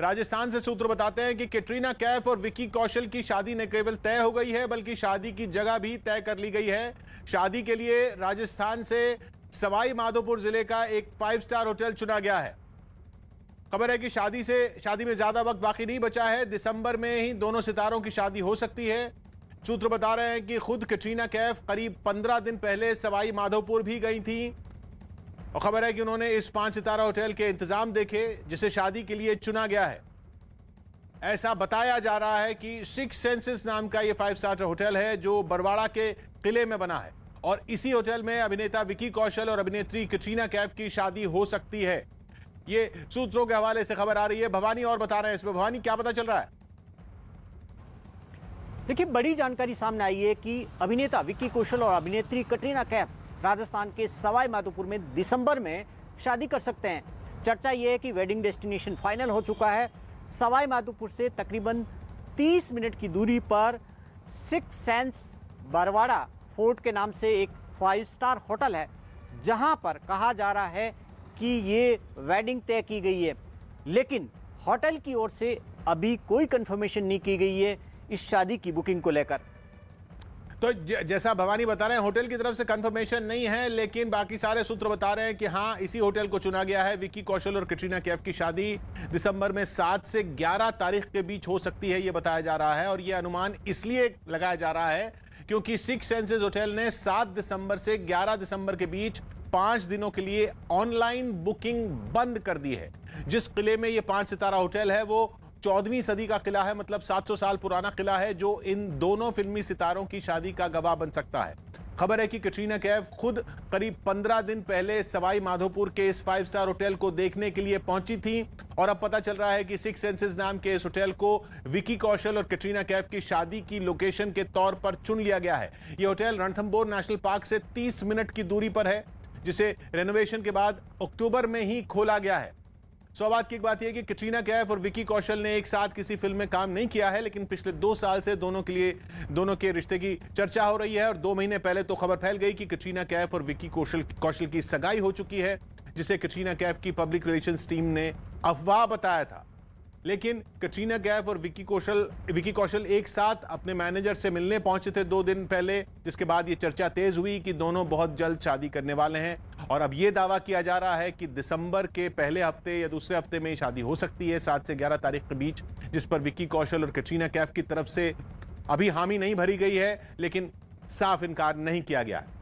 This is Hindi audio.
राजस्थान से सूत्र बताते हैं कि कैटरीना कैफ और विकी कौशल की शादी न केवल तय हो गई है बल्कि शादी की जगह भी तय कर ली गई है शादी के लिए राजस्थान से सवाई माधोपुर जिले का एक फाइव स्टार होटल चुना गया है खबर है कि शादी से शादी में ज्यादा वक्त बाकी नहीं बचा है दिसंबर में ही दोनों सितारों की शादी हो सकती है सूत्र बता रहे हैं कि खुद कैटरीना कैफ करीब पंद्रह दिन पहले सवाई माधोपुर भी गई थी और खबर है कि उन्होंने इस पांच सितारा होटल के इंतजाम देखे जिसे शादी के लिए चुना गया है ऐसा बताया जा रहा है कि सिक्स सेंसेस नाम का ये फाइव स्टार होटल है जो बरवाड़ा के किले में बना है और इसी होटल में अभिनेता विकी कौशल और अभिनेत्री कटरीना कैफ की शादी हो सकती है ये सूत्रों के हवाले से खबर आ रही है भवानी और बता रहे हैं इसमें भवानी क्या पता चल रहा है देखिए बड़ी जानकारी सामने आई है कि अभिनेता विक्की कौशल और अभिनेत्री कटरीना कैफ राजस्थान के सवाई माधोपुर में दिसंबर में शादी कर सकते हैं चर्चा ये है कि वेडिंग डेस्टिनेशन फाइनल हो चुका है सवाई माधोपुर से तकरीबन 30 मिनट की दूरी पर सिक्स सेंस बरवाड़ा फोर्ट के नाम से एक फाइव स्टार होटल है जहां पर कहा जा रहा है कि ये वेडिंग तय की गई है लेकिन होटल की ओर से अभी कोई कन्फर्मेशन नहीं की गई है इस शादी की बुकिंग को लेकर तो जैसा भवानी बता रहे हैं होटल की तरफ से कंफर्मेशन नहीं है लेकिन बाकी सारे सूत्र बता रहे हैं कि हाँ इसी होटल को चुना गया है विक्की कौशल और कटरीना कैफ की शादी दिसंबर में सात से ग्यारह तारीख के बीच हो सकती है ये बताया जा रहा है और ये अनुमान इसलिए लगाया जा रहा है क्योंकि सिक्स सेंसेज होटल ने सात दिसंबर से ग्यारह दिसंबर के बीच पांच दिनों के लिए ऑनलाइन बुकिंग बंद कर दी है जिस किले में ये पांच सितारा होटल है वो चौदहवीं सदी का किला है मतलब 700 साल पुराना किला है जो इन दोनों फिल्मी सितारों की शादी का गवाह बन सकता है खबर है कि कटरीना कैफ खुद करीब 15 दिन पहले सवाई माधोपुर के इस फाइव स्टार होटल को देखने के लिए पहुंची थी और अब पता चल रहा है कि सिक्स सेंसेस नाम के इस होटल को विकी कौशल और कटरीना कैफ की शादी की लोकेशन के तौर पर चुन लिया गया है ये होटल रणथम्बोर नेशनल पार्क से तीस मिनट की दूरी पर है जिसे रेनोवेशन के बाद अक्टूबर में ही खोला गया है बात की एक बात यह कि कटरीना कैफ और विकी कौशल ने एक साथ किसी फिल्म में काम नहीं किया है लेकिन पिछले दो साल से दोनों के लिए दोनों के रिश्ते की चर्चा हो रही है और दो महीने पहले तो खबर फैल गई कि कटरीना कैफ और विकी कौशल कौशल की सगाई हो चुकी है जिसे कटरीना कैफ की पब्लिक रिलेशंस टीम ने अफवाह बताया था लेकिन कटरीना कैफ और विकी कौशल विकी कौशल एक साथ अपने मैनेजर से मिलने पहुंचे थे दो दिन पहले जिसके बाद ये चर्चा तेज हुई कि दोनों बहुत जल्द शादी करने वाले हैं और अब ये दावा किया जा रहा है कि दिसंबर के पहले हफ्ते या दूसरे हफ्ते में शादी हो सकती है सात से ग्यारह तारीख के बीच जिस पर विक्की कौशल और कटरीना कैफ की तरफ से अभी हामी नहीं भरी गई है लेकिन साफ इनकार नहीं किया गया है